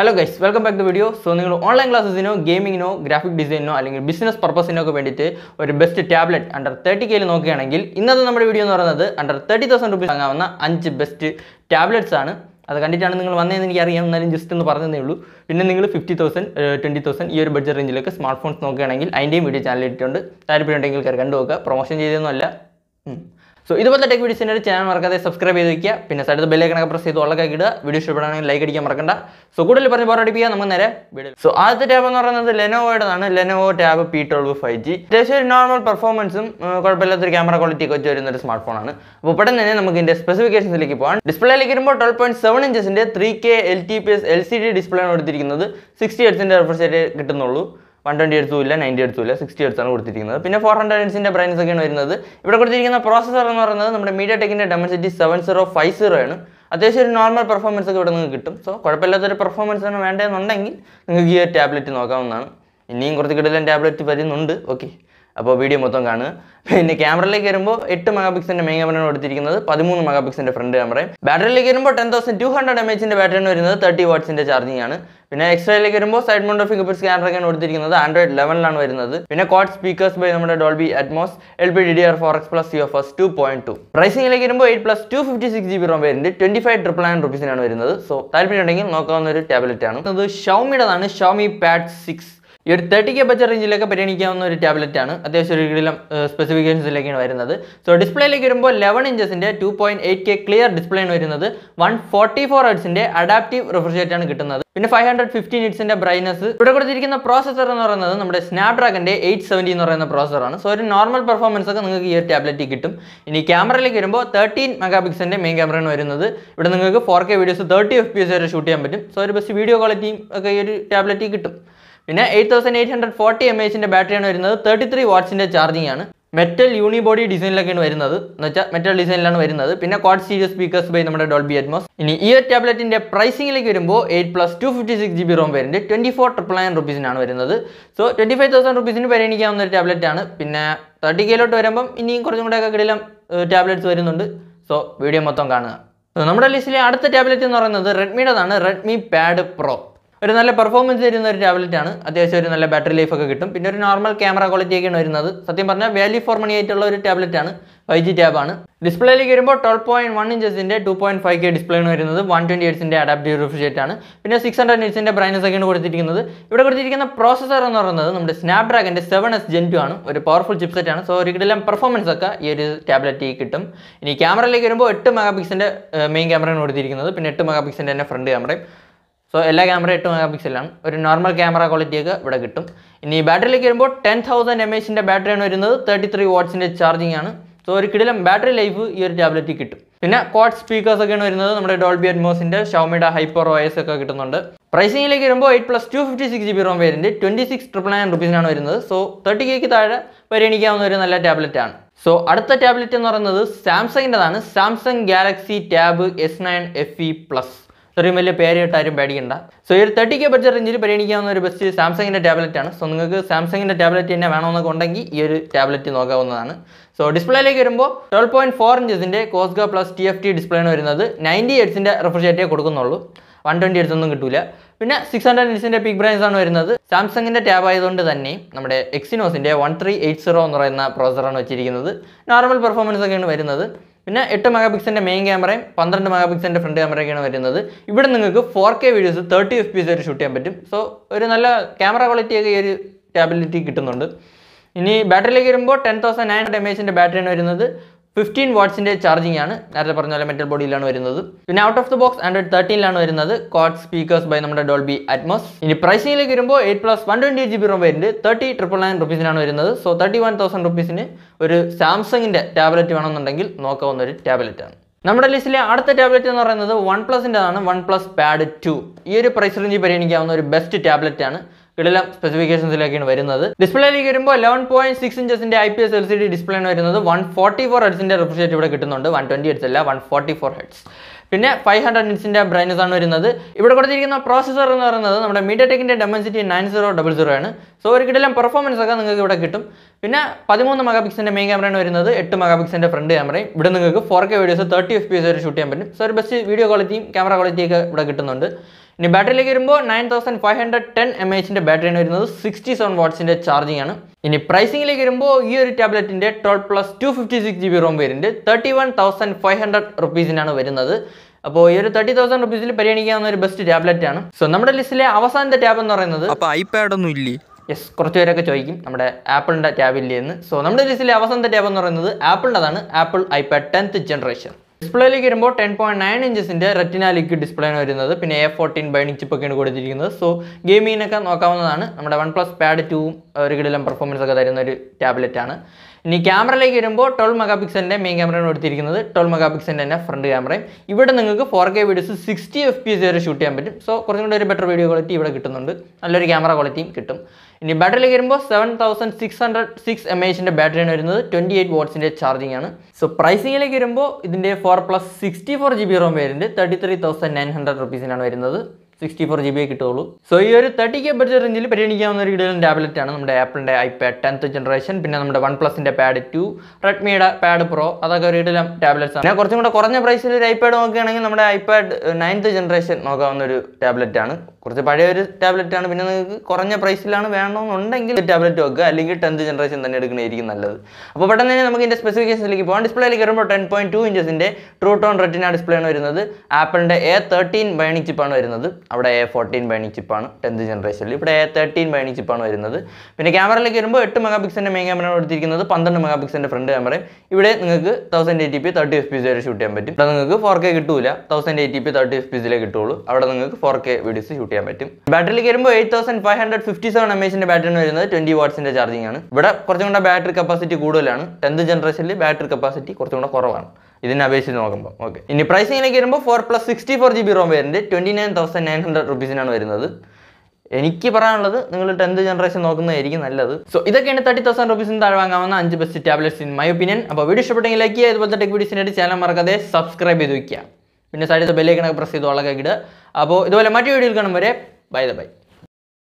hello guys welcome back the video so നിങ്ങൾ online ക്ലാസസിനോ ഗെയിമിങ്ങിനോ ഗ്രാഫിക് ഡിസൈനോ അല്ലെങ്കിൽ ബിസിനസ് പർപ്പസിനോ ഒക്കെ വേണ്ടിയിട്ട് ഒരു ബെസ്റ്റ് ടാബ്ലറ്റ് അണ്ടർ തേർട്ടി കെയിൽ നോക്കുകയാണെങ്കിൽ ഇന്നത്തെ നമ്മുടെ വീഡിയോ എന്ന് പറയുന്നത് അണ്ടർ തേർട്ടി തൗസൻഡ് റുപ്പീസ് വാങ്ങാവുന്ന അഞ്ച് ബെസ്റ്റ് ടാബ്ലറ്റ്സ് ആണ് അത് കണ്ടിട്ടാണ് നിങ്ങൾ വന്നതെന്ന് അറിയാം എന്നാലും ജസ്റ്റ് എന്ന് പറഞ്ഞതേ ഉള്ളൂ പിന്നെ നിങ്ങൾ ഫിഫ്റ്റി തൗസൻഡ് ട്വൻറ്റി തൗസൻഡ് ഈ ഒരു ബഡ്ജറ്റ് റേഞ്ചിലൊക്കെ സ്മാർട്ട് ഫോൺസ് നോക്കുകയാണെങ്കിൽ അതിൻ്റെയും വീഡിയോ ചാനലിട്ടുണ്ട് ഇട്ടിട്ടുണ്ട് താല്പര്യം ഉണ്ടെങ്കിൽ കണ്ടു നോക്കുക പ്രൊമോഷൻ ചെയ്തൊന്നുമല്ല സോ ഇതുപോലത്തെ ടെക് വീഡിയോസിൻ്റെ ഒരു ചാനൽ മറക്കാതെ സബ്സ്ക്രൈബ് ചെയ്ത് വയ്ക്കുക പിന്നെ സൈഡിൽ ബെല്ലൈക്കണൊക്കെ പ്രസ് ചെയ്ത് ഉള്ളൊക്കെ ഇടുക വീഡിയോ ഇഷ്ടപ്പെടുകയാണെങ്കിൽ ലൈക്ക് അടിക്കാൻ മറക്കണ്ട സോ കൂടുതൽ പറഞ്ഞ് പോരടിപ്പിക്കുക നമുക്ക് നേരെ വീഡിയോ സോ ആദ്യത്തെ ടാബ് എന്ന് പറയുന്നത് ലെനോവോയുടെതാണ് Lenovo tab P twelve five G അത്യാവശ്യം ഒരു നോർമൽ പെർഫോമൻസും കുഴപ്പമില്ലാത്തൊരു ക്യാമറ ക്വാളിറ്റി ഒക്കെ വരുന്ന ഒരു സ്മാർട്ട് ഫോണാണ് അപ്പോൾ പെട്ടെന്ന് തന്നെ നമുക്ക് ഇതിൻ്റെ സ്പെസിഫിക്കേഷൻസിലേക്ക് പോകാം ഡിസ്പ്ലേയിലേക്ക് വരുമ്പോൾ ട്വൽവ് പോയിൻറ്റ് സെവൻ ഇഞ്ചസിൻ്റെ three K L T P S L C D display ആണ് കൊടുത്തിരിക്കുന്നത് സിക്സ്റ്റി എയ്റ്റ്സിൻ്റെ റെഫ്രിജറേറ്റ് കിട്ടുന്നുള്ളൂ വൺ ട്വൻറ്റി എടുത്തുമില്ല നയൻറ്റി എടുത്തുമില്ല സിക്സ്റ്റി എടുത്താണ് കൊടുത്തിരിക്കുന്നത് പിന്നെ ഫോർ ഹൺഡ്രഡ് എൻസിൻ്റെ ബ്രാൻഡ്സ് ഒക്കെയാണ് വരുന്നത് ഇവിടെ കൊടുത്തിരിക്കുന്ന പ്രോസസർ എന്ന് പറയുന്നത് നമ്മുടെ മീഡിയ ടെക്കിൻ്റെ Dimensity seven zero five zero ആണ് അത്യാവശ്യം ഒരു നോർമൽ പെർഫോമൻസ് ഒക്കെ ഇവിടെ നിങ്ങൾക്ക് കിട്ടും സോ കുഴപ്പമില്ലാത്തൊരു പെർഫോമൻസ് ആണ് വേണ്ടതെന്നുണ്ടെങ്കിൽ നിങ്ങൾക്ക് ഈ ടാബ്ലറ്റ് നോക്കാവുന്നതാണ് ഇനിയും കുറച്ച് കിടലൻ ടാബ്ലറ്റ് വരുന്നുണ്ട് ഓക്കെ അപ്പോൾ വീഡിയോ മൊത്തം കാണുക പിന്നെ ക്യാമറയിലേക്ക് വരുമ്പോൾ എട്ട് മെഗാ പിക്സിൻ്റെ മെയിൻ ക്യാമറയാണ് എടുത്തിരിക്കുന്നത് പതിമൂന്ന് മെഗാ പിക്സിൻ്റെ ഫ്രണ്ട് ക്യാമറയും ബാറ്ററിയിലേക്ക് വരുമ്പോൾ ten thousand two hundred M എച്ചിൻ്റെ ബാറ്ററിയാണ് വരുന്നത് തേർട്ടി വാട്ട്സിൻ്റെ ചാർജിംഗ് ആണ് പിന്നെ എക്സ്ട്രയിലേക്ക് വരുമ്പോൾ സൈഡ് മൗണ്ട് ഫിംഗർ പ്രിൻസ് ക്യാമറയ്ക്കാണ് കൊടുത്തിരിക്കുന്നത് ആൻഡ്രോയിഡ് ലെവലിലാണ് വരുന്നത് പിന്നെ കോഡ് സ്പീക്കേഴ്സ് ബൈ നമ്മുടെ Dolby Atmos L P D D R four X plus C of S two point two പ്രൈസിംഗിലേക്ക് വരുമ്പോൾ eight plus two fifty six G B ROM വരുന്നത് twenty five triple nine റുപ്പീസിനാണ് വരുന്നത് so താല്പര്യം ഉണ്ടെങ്കിൽ നോക്കാവുന്ന ഒരു tablet ആണ് അത് ഷോമിയുടെതാണ് ഷോമി പാഡ് സിക്സ് ഈ ഒരു തേർട്ടി കെ ബജറ്റ് റേഞ്ചിലൊക്കെ പരിഗണിക്കാവുന്ന ഒരു ടാബ്ലറ്റ് ആണ് അത്യാവശ്യം ഒരു കിടിലം സ്പെസിഫിക്കേഷൻസിലേക്കാണ് വരുന്നത് സോ ഡിസ്പ്ലേയിലേക്ക് വരുമ്പോൾ ലെവൻ ഇഞ്ചസിൻ്റെ two point eight K clear ആണ് വരുന്നത് വൺ ഫോർട്ടി ഫോർ ഹെഡ്സിൻ്റെ അഡാപ്റ്റീവ് റിഫ്രിജറേറ്റ് ആണ് കിട്ടുന്നത് പിന്നെ ഫൈവ് ഹൺഡ്രഡ് ഫിഫ്റ്റീൻ ഇറ്റ്സിൻ്റെ ബ്രൈനസ് ഇവിടെ കൊടുത്തിരിക്കുന്ന പ്രോസസർ എന്ന് പറയുന്നത് നമ്മുടെ ഡ്രാഗൻ്റെ എയ്റ്റ് സെവൻറ്റി എന്ന് പറയുന്ന പ്രോസസറാണ് സോ ഒരു നോർമൽ പെർഫോമൻസ് ഒക്കെ നിങ്ങൾക്ക് ഈ ഒരു ടാബ്ലറ്റിൽ കിട്ടും ഇനി ക്യാമറയിലേക്ക് വരുമ്പോൾ തേർട്ടീൻ മെഗാ പിക്സലിന്റെ മെയിൻ ആണ് വരുന്നത് ഇവിടെ നിങ്ങൾക്ക് four K videos thirty F P S വരെ ഷൂട്ട് ചെയ്യാൻ പറ്റും സോ ഒരു ബെസ്റ്റ് വീഡിയോ ക്വാളിറ്റിയും ഒക്കെ ഈ ഒരു ടാബ്ലറ്റിൽ കിട്ടും പിന്നെ eight thousand eight hundred forty M എച്ചിൻ്റെ ബാറ്ററിയാണ് വരുന്നത് തേർട്ടി ത്രീ വാട്ട്സിൻ്റെ ചാർജിംഗ് ആണ് മെറ്റൽ യൂണിബോഡി ഡിസൈനിലൊക്കെയാണ് വരുന്നത് എന്ന് വെച്ചാൽ മെറ്റൽ ഡിസൈനിലാണ് വരുന്നത് പിന്നെ ക്വാഡ് സീരിയസ് സ്പീക്കേഴ്സ് ബൈ നമ്മുടെ ഡോൾബി അറ്റ്മോസ് ഇനി ഈ ഒരു ടാബ്ലറ്റിൻ്റെ പ്രൈസിംഗിലേക്ക് വരുമ്പോൾ eight plus two fifty six G B ROM വരുന്നത് ട്വൻറ്റി ഫോർ ട്രിപ്പിൾ നയൻ റുപ്പീസിനാണ് വരുന്നത് സോ ട്വൻറ്റി ഫൈവ് തൗസൻഡ് റുപ്പീസിന് പരിഗണിക്കാവുന്ന ഒരു ടാബ്ലറ്റാണ് പിന്നെ തേർട്ടി കെയിലോട്ട് വരുമ്പം ഇനിയും കുറച്ചും കൂടെ ഒക്കെ കിടയിലും ടാബ്ലറ്റ്സ് വരുന്നുണ്ട് സോ വീഡിയോ മൊത്തം കാണുക നമ്മുടെ ലിസ്റ്റിലെ അടുത്ത ടാബ്ലറ്റ് എന്ന് പറയുന്നത് റെഡ്മിയുടെതാണ് റെഡ്മി പാഡ് പ്രോ ഒരു നല്ല പെർഫോമൻസ് തരുന്ന ഒരു ടാബ്ലറ്റാണ് അത്യാവശ്യം ഒരു നല്ല ബാറ്ററി ലൈഫ് ഒക്കെ കിട്ടും പിന്നെ ഒരു നോർമൽ ക്യാമറ ക്വാളിറ്റിയൊക്കെയാണ് വരുന്നത് സത്യം പറഞ്ഞാൽ വാല്യൂ ഫോർ മണി ആയിട്ടുള്ള ഒരു ടാബ്ലറ്റാണ് ഫൈവ് ജി ടാബാണ് ഡിസ്പ്ലേയിലേക്ക് വരുമ്പോൾ ട്വൽവ് പോയിന്റ് വൺ ഇഞ്ചസിൻ്റെ ടു പോയിന്റ് ഫൈവ് കെ ഡിസ്പ്ലേയാണ് വരുന്നത് വൺ ട്വൻറ്റി എയ്റ്റ്സിൻ്റെ അഡാപ്റ്റീവ് റിഫ്രിജറേറ്റ് ആണ് പിന്നെ സിക്സ് ഹൺഡ്രഡ് എയ്റ്റ്സിൻ്റെ ബ്രൈനസ് ഒക്കെയാണ് കൊടുത്തിരിക്കുന്നത് ഇവിടെ കൊടുത്തിരിക്കുന്ന പ്രോസസർ എന്ന് പറയുന്നത് നമ്മുടെ സ്നാപ്ഡ്രാഗൻ്റെ സെവൻ എസ് ജെൻ ടു ആണ് ഒരു പവർഫുൾ ചിപ്സെറ്റ് ആണ് സോ ഒരിക്കലും പെർഫോമൻസ് ഒക്കെ ഈ ഒരു ടാബ്ലറ്റ് കിട്ടും ഇനി ക്യാമറയിലേക്ക് വരുമ്പോൾ എട്ട് മെഗാ പിക്സിൻ്റെ മെയിൻ ക്യാമറയാണ് കൊടുത്തിരിക്കുന്നത് പിന്നെ എട്ട് മെഗാ പിക്സിൻ്റെ തന്നെ ഫ്രണ്ട് ക്യാമറയും സോ എല്ലാ ക്യാമറ എട്ട് മെഗാ പിക്സലാണ് ഒരു നോർമൽ ക്യാമറ ക്വാളിറ്റിയൊക്കെ ഇവിടെ കിട്ടും ഇനി ബാറ്ററിയിലേക്ക് വരുമ്പോൾ ടെൻ തൗസൻഡ് എം എച്ചിൻ്റെ ബാറ്ററിയാണ് വരുന്നത് തേർട്ടി ത്രീ വാട്ട്സിൻ്റെ ചാർജിങ് ആണ് സോ ഒരു കിടിലം ബാറ്ററി ലൈഫ് ഈ ഒരു ടാബ്ലറ്റിൽ കിട്ടും പിന്നെ കോഡ് സ്പീക്കേഴ്സ് ഒക്കെയാണ് വരുന്നത് നമ്മുടെ ഡോൾബി അഡ്മോസിൻ്റെ ഷോമിയുടെ ഹൈപ്പർ വോയസ് ഒക്കെ കിട്ടുന്നുണ്ട് പ്രൈസിംഗിലേക്ക് വരുമ്പോൾ eight plus two fifty six G B ROM വരുന്നത് ട്വൻറ്റി സിക്സ് ട്രിപ്പിൾ നയൻ റുപ്പീസിനാണ് വരുന്നത് സോ തേർട്ടി കെക്ക് താഴെ പരിഗണിക്കാവുന്ന ഒരു നല്ല ആണ് സോ അടുത്ത ടാബ്ലറ്റ് എന്ന് പറയുന്നത് സാംസങ്ങിൻ്റെതാണ് Samsung Galaxy tab S nine F E plus ഇത്രയും വലിയ പേരായിട്ട് ആരും പേടിക്കണ്ട സോ ഈ ഒരു തേർട്ടി കെ ബഡ്ജറ്റ് റേഞ്ചിൽ പരിഗണിക്കാവുന്ന ഒരു ബെസ്റ്റ് സാംസങ്ങിൻ്റെ ടാബ്ലറ്റ് ആണ് സോ നിങ്ങൾക്ക് സാംസങ്ങിൻ്റെ ടാബ്ലറ്റ് തന്നെ വേണമെന്നൊക്കെ ഉണ്ടെങ്കിൽ ഈ ഒരു ടാബ്ലറ്റ് നോക്കാവുന്നതാണ് സോ ഡിസ്പ്ലേയിലേക്ക് വരുമ്പോൾ ട്വൽവ് പോയിൻറ്റ് ഫോർ ഇഞ്ചസിൻ്റെ കോസ്ഗ പ്ലസ് ടി എഫ് ടി ഡിസ്പ്ലേയാണ് വരുന്നത് നയൻറ്റി എയ്റ്റ്സിൻ്റെ റെഫ്രിജറേറ്റേ കൊടുക്കുന്നുള്ളൂ വൺ ട്വൻറ്റി ഒന്നും കിട്ടില്ല പിന്നെ സിക്സ് ഹൺഡ്രഡ് ഇൻസിൻ്റെ പിക് ബ്രാൻസ് ആണ് വരുന്നത് സാംസങ്ങിൻ്റെ ടാബ് ആയതുകൊണ്ട് തന്നെ നമ്മുടെ എക്സിനോസിൻ്റെ വൺ ത്രീ എയ്റ്റ് സീറോ എന്ന് പറയുന്ന പ്രോസറാണ് വെച്ചിരിക്കുന്നത് നോർമൽ പെർഫോമൻസ് ഒക്കെയാണ് വരുന്നത് പിന്നെ എട്ട് മെഗാ പിക്സലിൻ്റെ മെയിൻ ക്യാമറയും പന്ത്രണ്ട് മെഗാ പിക്സലിൻ്റെ ഫ്രണ്ട് ക്യാമറയൊക്കെയാണ് വരുന്നത് ഇവിടെ നിങ്ങൾക്ക് four K videos thirty F P വരെ ഷൂട്ട് ചെയ്യാൻ പറ്റും സോ ഒരു നല്ല ക്യാമറ ക്വാളിറ്റിയൊക്കെ ഈ ഒരു ടാബിലിറ്റി കിട്ടുന്നുണ്ട് ഇനി ബാറ്ററിയിലേക്ക് വരുമ്പോൾ ten thousand nine hundred M എച്ചിൻ്റെ ബാറ്ററിയാണ് വരുന്നത് ഫിഫ്റ്റീൻ വാട്ട്സിൻ്റെ ചാർജിങ് ആണ് നേരത്തെ പറഞ്ഞ പോലെ മെറ്റൽ ബോഡിയിലാണ് വരുന്നത് പിന്നെ out of the box Android തേർട്ടീനിലാണ് വരുന്നത് കോഡ് സ്പീക്കേഴ്സ് ബൈ നമ്മുടെ ഡോൾബി അറ്റ്മോസ് ഇനി പ്രൈസിംഗിലേക്ക് വരുമ്പോൾ eight plus one twenty G B ROM വരുന്നത് തേർട്ടി ട്രിപ്പിൾ നയൻ റുപ്പീസിനാണ് വരുന്നത് സോ തേർട്ടി വൺ തൗസൻഡ് റുപ്പീസിന് ഒരു സാംസങ്ങിൻ്റെ ടാബ്ലറ്റ് വേണമെന്നുണ്ടെങ്കിൽ നോക്കാവുന്ന ഒരു ടാബ്ലറ്റാണ് നമ്മുടെ ലിസ്റ്റിലെ അടുത്ത ടാബ്ലറ്റ് എന്ന് പറയുന്നത് വൺ പ്ലസിൻ്റെതാണ് വൺ പ്ലസ് പാഡ് ടു ഈ ഒരു പ്രൈസ് റേഞ്ചിൽ പരിഗണിക്കാവുന്ന ഒരു ബെസ്റ്റ് ടാബ്ലറ്റ് ആണ് കിടിലം സ്പെസിഫിക്കേഷൻസിലേക്കാണ് വരുന്നത് ഡിസ്പ്ലേയിലേക്ക് വരുമ്പോൾ ലെവൻ പോയിന്റ് സിക്സ് ഇഞ്ചസിന്റെ I P S L C D display വരുന്നത് വൺ ഫോർട്ടി ഫോർ ഹെഡ്സിന്റെ റിഫ്രിജറേറ്റ് ഇവിടെ കിട്ടുന്നുണ്ട് വൺ ട്വന്റി ഹെഡ്സ് അല്ല വൺ ഫോർട്ടി ഫോർ ഹെഡ്സ് പിന്നെ ഫൈവ് ഹൺഡ്രഡ് ഇൻസിന്റെ ബ്രൈനസ് ആണ് വരുന്നത് ഇവിടെ കൊടുത്തിരിക്കുന്ന പ്രോസസർ എന്ന് പറയുന്നത് നമ്മുടെ മീഡിയ ടെക്കിന്റെ Dimensity nine zero double zero ആണ് സോ ഒരു കിടലം പെർഫോമൻസ് ഒക്കെ നിങ്ങൾക്ക് ഇവിടെ കിട്ടും പിന്നെ പതിമൂന്ന് മെഗാ പിക്സിന്റെ മെയിൻ ക്യാമറയാണ് വരുന്നത് എട്ട് മെഗാ പിക്സിന്റെ ഫ്രണ്ട് ക്യാമറയും ഇവിടെ നിങ്ങൾക്ക് four K videos thirty F P S വരെ ഷൂട്ട് ചെയ്യാൻ പറ്റും സോ ഒരു ബെസ്റ്റ് വീഡിയോ ക്വാളിറ്റിയും ക്യാമറ ക്വാളിറ്റിയൊക്കെ ഇവിടെ കിട്ടുന്നുണ്ട് ഇനി ബാറ്ററിയിലേക്ക് വരുമ്പോൾ nine thousand five hundred ten M എച്ചിൻ്റെ ബാറ്ററിയാണ് വരുന്നത് സിക്സ്റ്റി സെവൻ വാട്ട്സിൻ്റെ ചാർജിംഗ് ആണ് ഇനി പ്രൈസിംഗിലേക്ക് വരുമ്പോൾ ഈ ഒരു ടാബ്ലറ്റിൻ്റെ twelve plus two fifty six G B ROM variant thirty one thousand five hundred റുപ്പീസിനാണ് വരുന്നത് അപ്പോൾ ഈ ഒരു തേർട്ടി തൗസൻഡ് റുപ്പീസിൽ പരിഗണിക്കാവുന്ന ഒരു ബെസ്റ്റ് ടാബ്ലറ്റ് ആണ് സോ നമ്മുടെ ലിസ്റ്റിലെ അവസാനത്തെ ടാബ് എന്ന് പറയുന്നത് അപ്പോൾ ഐപാഡ് ഒന്നും ഇല്ലേ യെസ് കുറച്ച് പേരൊക്കെ ചോദിക്കും നമ്മുടെ ആപ്പിളിൻ്റെ ടാബില്ലേ എന്ന് സോ നമ്മുടെ ലിസ്റ്റിലെ അവസാനത്തെ ടാബ് എന്ന് പറയുന്നത് ആപ്പിളിൻ്റെതാണ് ആപ്പിൾ ഐപാഡ് ടെൻത്ത് ജനറേഷൻ ഡിസ്പ്ലേയിലേക്ക് വരുമ്പോൾ ടെൻ പോയിന്റ് നയൻ ഇഞ്ചസിന്റെ റെറ്റിന ലിക്വിഡ് ഡിസ്പ്ലേ ആണ് വരുന്നത് പിന്നെ എ ഫോർട്ടീൻ ബൈണിംഗ് ചിപ്പൊക്കെയാണ് കൊടുത്തിരിക്കുന്നത് സോ ഗെയിമിങ്ങിനൊക്കെ നോക്കാവുന്നതാണ് നമ്മുടെ വൺ പ്ലസ് പാഡ് ടൂവും ഒരു കിടിലം പെർഫോമൻസ് ഒക്കെ തരുന്ന ഒരു ടാബ്ലറ്റ് ആണ് ഇനി ക്യാമറയിലേക്ക് വരുമ്പോൾ ട്വൽവ് മെഗാ പിക്സലിൻ്റെ മെയിൻ ക്യാമറയാണ് എടുത്തിരിക്കുന്നത് ട്വൽവ് മെഗാ പിക്സലിൻ്റെ തന്നെ ഫ്രണ്ട് ക്യാമറയും ഇവിടെ നിങ്ങൾക്ക് four K videos sixty F P S വരെ ഷൂട്ട് ചെയ്യാൻ പറ്റും സോ കുറച്ചും കൂടി ഒരു ബെറ്റർ വീഡിയോ ക്വാളിറ്റി ഇവിടെ കിട്ടുന്നുണ്ട് നല്ലൊരു ക്യാമറ ക്വാളിറ്റിയും കിട്ടും ഇനി ബാറ്ററിയിലേക്ക് വരുമ്പോൾ seven thousand six hundred six M എച്ചിൻ്റെ ബാറ്ററിയാണ് വരുന്നത് ട്വൻറ്റി എയ്റ്റ് വോട്ട്സിൻ്റെ ചാർജിങ് ആണ് സോ പ്രൈസിങ്ങിലേക്ക് വരുമ്പോൾ ഇതിൻ്റെ four plus sixty four G B ROM വരുന്നുണ്ട് thirty three thousand nine hundred റുപ്പീസിനാണ് വരുന്നത് സിക്സ്റ്റി ഫോർ ജി ബി കിട്ടുള്ളൂ സോ ഈ ഒരു തേർട്ടി കെ ബഡ്ജറ്റ് റേഞ്ചിൽ പരിഗണിക്കാവുന്ന ഒരു കിടലും ടാബ്ലറ്റ് ആണ് നമ്മുടെ ആപ്പിളിൻ്റെ ഐപാഡ് ടെൻത്ത് ജനറേഷൻ പിന്നെ നമ്മുടെ വൺ പ്ലസിൻ്റെ പാഡ് ടു റെഡ്മിയുടെ പാഡ് പ്രോ അതൊക്കെ ഒരു കിടലും ടാബ്ലറ്റ്സ് ആണ് ഞാൻ കുറച്ചും കൂടെ കുറഞ്ഞ പ്രൈസിൽ ഒരു ഐപാഡ് നോക്കുകയാണെങ്കിൽ നമ്മുടെ ഐപാഡ് നയൻത്ത് ജനറേഷൻ നോക്കാവുന്ന ഒരു ടാബ്ലറ്റ് ആണ് കുറച്ച് പഴയ ഒരു ടാബ്ലറ്റ് ആണ് പിന്നെ നിങ്ങൾക്ക് കുറഞ്ഞ പ്രൈസിലാണ് വേണമെന്നുണ്ടെങ്കിൽ ടാബ്ലറ്റ് നോക്കുക അല്ലെങ്കിൽ ടെൻത്ത് ജനറേഷൻ തന്നെ എടുക്കുന്നതായിരിക്കും നല്ലത് അപ്പോൾ പെട്ടെന്ന് തന്നെ നമുക്ക് ഇതിൻ്റെ സ്പെസിഫിക്കേഷനിലേക്ക് പോകാം ഡിസ്പ്ലേയിലേക്ക് വരുമ്പോൾ ടെൻ പോയിൻറ്റ് ടു ഇഞ്ചസിൻ്റെ ട്രൂ ടോൺ റെറ്റിന ഡിസ്പ്ലേ ആണ് വരുന്നത് ആപ്പിളിൻ്റെ എ തേർട്ടീൻ ബയണിക് ചിപ്പാണ് വരുന്നത് അവിടെ എ ഫോർട്ടീൻ ബൈനിങ് ചിപ്പാണ് ടെൻത്ത് ജനറേഷനിൽ ഇവിടെ എ തേർട്ടീൻ ബൈനിങ് ചിപ്പാണ് വരുന്നത് പിന്നെ ക്യാമറയിലേക്ക് വരുമ്പോൾ എട്ട് മെഗാ പിക്സലിൻ്റെ മെയിൻ ക്യാമറ കൊടുത്തിരിക്കുന്നത് പന്ത്രണ്ട് മെഗാ പിക്സലിൻ്റെ ഫ്രണ്ട് ക്യാമറയും ഇവിടെ നിങ്ങൾക്ക് thousand eighty P thirty F P വരെ ഷൂട്ട് ചെയ്യാൻ പറ്റും ഇവിടെ നിങ്ങൾക്ക് ഫോർ കെ കിട്ടൂല thousand eighty P thirty F സിലേ കിട്ടുള്ളൂ അവിടെ നിങ്ങൾക്ക് ഫോർ കെ വീഡിയോസ് ഷൂട്ട് ചെയ്യാൻ പറ്റും ബാറ്ററിയിലേക്ക് വരുമ്പോൾ eight thousand five hundred fifty seven M എച്ചിൻ്റെ ബാറ്ററിന് വരുന്നത് ട്വൻറ്റി വാട്ട്സിൻ്റെ ചാർജിംഗ് ആണ് ഇവിടെ കുറച്ചും കൂടെ ബാറ്ററി കപ്പാസിറ്റി കൂടുതലാണ് ടെൻത്ത് ജനറേഷനിൽ ബാറ്ററി കപ്പാസിറ്റി കുറച്ചും കൂടെ കുറവാണ് ഇതിനെ അപേക്ഷിച്ച് നോക്കുമ്പോൾ ഓക്കെ ഇനി പ്രൈസിങ്ങിലേക്ക് വരുമ്പോൾ four plus sixty four G B ROM വരുന്നത് twenty nine thousand nine hundred റുപ്പീസിനാണ് വരുന്നത് എനിക്ക് പറയാനുള്ളത് നിങ്ങൾ ടെൻത്ത് ജനറേഷൻ നോക്കുന്നതായിരിക്കും നല്ലത് സോ ഇതൊക്കെയാണ് തേർട്ടി തൗസൻഡ് റുപ്പീസിന് താഴെ വാങ്ങാവുന്ന അഞ്ച് best tablets in my opinion അപ്പോൾ വീഡിയോ ഇഷ്ടപ്പെട്ടെങ്കിൽ ലൈക്ക് ചെയ്യുക അതുപോലത്തെ ടെക് വീഡിയോസിനായിട്ട് ചാനൽ മറക്കാതെ സബ്സ്ക്രൈബ് ചെയ്ത് വയ്ക്കുക പിന്നെ സൈഡിൽ ബെല്ലേക്കണൊക്കെ പ്രസ് ചെയ്ത് ഉള്ളതൊക്കെ ഇടുക അപ്പോൾ ഇതുപോലെ മറ്റു വീഡിയോയിൽ കാണും വരെ ബൈ ദ ബൈ